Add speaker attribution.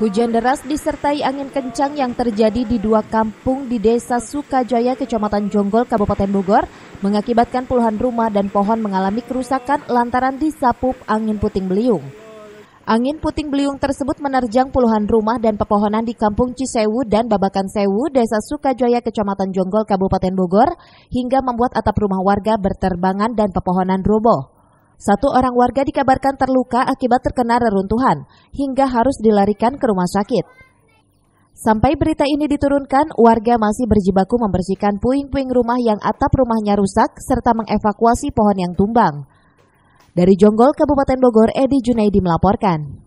Speaker 1: Hujan deras disertai angin kencang yang terjadi di dua kampung di Desa Sukajaya, Kecamatan Jonggol, Kabupaten Bogor, mengakibatkan puluhan rumah dan pohon mengalami kerusakan lantaran disapu angin puting beliung. Angin puting beliung tersebut menerjang puluhan rumah dan pepohonan di Kampung Cisewu dan Babakan Sewu, Desa Sukajaya, Kecamatan Jonggol, Kabupaten Bogor, hingga membuat atap rumah warga berterbangan dan pepohonan roboh. Satu orang warga dikabarkan terluka akibat terkena reruntuhan hingga harus dilarikan ke rumah sakit. Sampai berita ini diturunkan, warga masih berjibaku membersihkan puing-puing rumah yang atap rumahnya rusak serta mengevakuasi pohon yang tumbang. Dari Jonggol, Kabupaten Bogor, Edi Junaidi melaporkan.